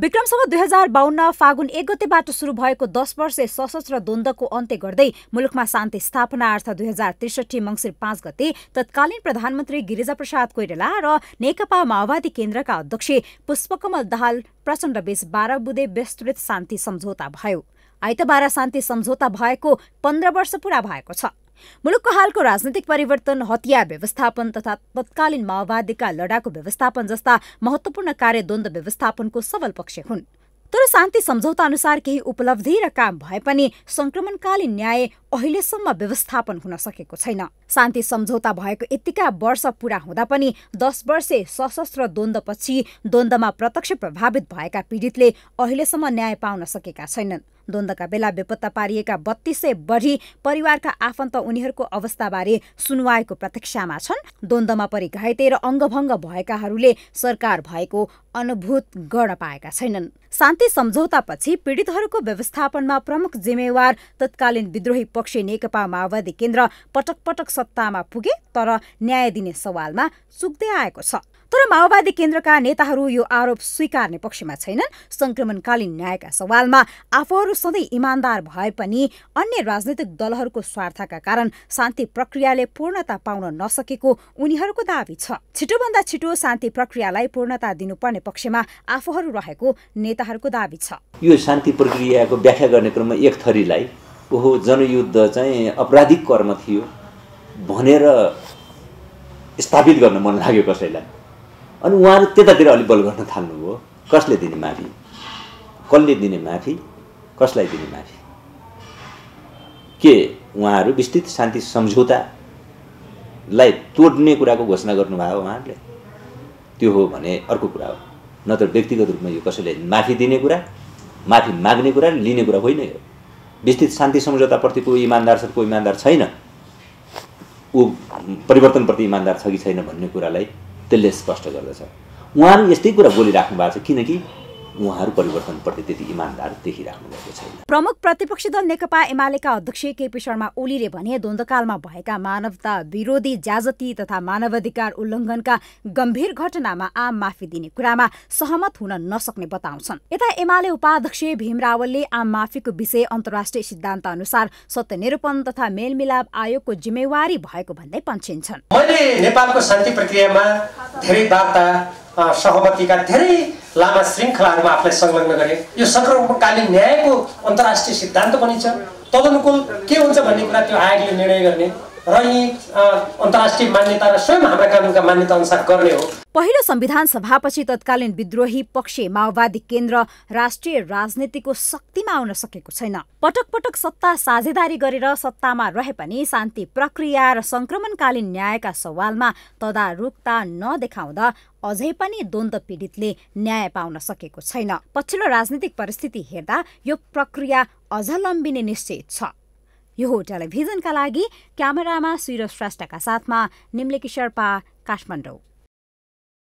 विक्रमसम्म दुई हजार बाहन्न फागुन एक गतेबाट सुरु भएको दस वर्षे सशस्त्र द्वन्द्वको अन्त्य गर्दै मुलुकमा शान्ति स्थापनार्थ दुई हजार त्रिसठी मङ्सिर पाँच गते तत्कालीन प्रधानमन्त्री गिरिजाप्रसाद कोइराला र नेकपा माओवादी केन्द्रका अध्यक्ष पुष्पकमल दाहाल प्रचण्डबीच बाह्र बुधे विस्तृत शान्ति सम्झौता भयो आइतबार शान्ति सम्झौता भएको पन्ध्र वर्ष पूरा भएको छ मुलुकको हालको राजनैतिक परिवर्तन हतियार व्यवस्थापन तथा तत्कालीन माओवादीका लडाकु व्यवस्थापन जस्ता महत्त्वपूर्ण कार्यद्वन्द व्यवस्थापनको सबल पक्ष हुन् तर शान्ति सम्झौता अनुसार केही उपलब्धि र काम भए पनि संक्रमणकालीन न्याय अहिलेसम्म व्यवस्थापन हुन सकेको छैन शान्ति सम्झौता भएको यतिका वर्ष पूरा हुँदा पनि दस वर्षे सशस्त्र द्वन्द्वपछि द्वन्द्वमा प्रत्यक्ष प्रभावित भएका पीडितले अहिलेसम्म न्याय पाउन सकेका छैनन् द्वन्द्वका बेला बेपत्ता पारिएका बत्तीस सय बढी परिवारका आफन्त उनीहरूको अवस्थाबारे सुनवाईको प्रतीक्षामा छन् द्वन्द्वमा परि घाइते र अङ्गभङ्ग भएकाहरूले सरकार भएको अनुभूत गर्न पाएका छैनन् शान्ति सम्झौतापछि पीडितहरूको व्यवस्थापनमा प्रमुख जिम्मेवार तत्कालीन विद्रोही पक्ष नेकपा माओवादी केन्द्र पटक पटक सत्तामा पुगे तर न्याय दिने सवालमा चुक्दै आएको छ तर माओवादी केन्द्रका नेताहरू यो आरोप स्वीकार्ने पक्षमा छैनन् संक्रमणकालीन न्यायका सवालमा आफूहरू उहाँहरू सधैँ इमान्दार भए पनि अन्य राजनैतिक दलहरूको स्वार्थका कारण शान्ति प्रक्रियाले पूर्णता पाउन नसकेको उनीहरूको दावी छ छिटोभन्दा छिटो शान्ति प्रक्रियालाई पूर्णता दिनुपर्ने पक्षमा आफूहरू रहेको नेताहरूको दावी छ यो शान्ति प्रक्रियाको व्याख्या गर्ने क्रममा एक थरीलाई ओहो जनयुद्ध चाहिँ अपराधिक कर्म थियो भनेर स्थापित गर्न मन लाग्यो कसैलाई अनि उहाँहरू त्यतातिर अलि बल गर्न थाल्नुभयो कसले दिने माफी कसले दिने माफी कसलाई दिने माफी के उहाँहरू विस्तृत शान्ति सम्झौतालाई तोड्ने कुराको घोषणा गर्नुभयो उहाँहरूले त्यो हो भने अर्को कुरा हो नत्र व्यक्तिगत रूपमा यो कसैले माफी दिने कुरा माफी माग्ने कुरा लिने कुरा होइन यो विस्तृत शान्ति सम्झौताप्रतिको इमान्दार छ कोही इमान्दार छैन ऊ परिवर्तनप्रति इमान्दार छ कि छैन भन्ने कुरालाई त्यसले स्पष्ट गर्दछ उहाँहरू यस्तै कुरा बोलिराख्नु भएको छ किनकि उहाँहरू परिवर्तनप्रति त्यति इमान्दार देखिराख्नु भएको छैन प्रमुख प्रतिपक्षी दल नेकपा एमालेका अध्यक्ष केपी शर्मा ओलीले भने द्वन्दकालमा भएका मानवता विरोधी ज्याजती तथा मानवाधिकार उल्लङ्घनका गम्भीर घटनामा आम माफी दिने कुरामा सहमत हुन नसक्ने बताउँछन् यता एमाले उपाध्यक्ष भीम रावलले आम माफीको विषय अन्तर्राष्ट्रिय सिद्धान्त अनुसार सत्यनिरूपण तथा मेलमिलाप आयोगको जिम्मेवारी भएको भन्दै पन्छिन्छन् मैले नेपालको शान्ति प्रक्रियामा धेरै वार्ता सहमतिका धेरै लामा श्रृङ्खलाहरूमा आफूलाई संलग्न गरे यो सङ्क्रमणकालीन न्यायको अन्तर्राष्ट्रिय सिद्धान्त पनि छ तदनुकूल के हुन्छ भन्ने कुरा त्यो आयोगले निर्णय गर्ने र अन्तर्राष्ट्रिय मान्यता र स्वयं हाम्रा कानुनका मान्यता अनुसार गर्ने हो पहिलो संविधान सभापछि तत्कालीन विद्रोही पक्ष माओवादी केन्द्र राष्ट्रिय राजनीतिको शक्तिमा आउन सकेको छैन पटक पटक सत्ता साझेदारी गरेर सत्तामा रहे पनि शान्ति प्रक्रिया र संक्रमणकालीन न्यायका सवालमा तदारुकता नदेखाउँदा अझै पनि द्वन्द पीडितले न्याय पाउन सकेको छैन पछिल्लो राजनीतिक परिस्थिति हेर्दा यो प्रक्रिया अझ लम्बिने निश्चित छ यो टेलिभिजनका लागि क्यामेरामा सुरज श्रेष्ठका साथमा निम्लेकी शर्पा काठमाडौँ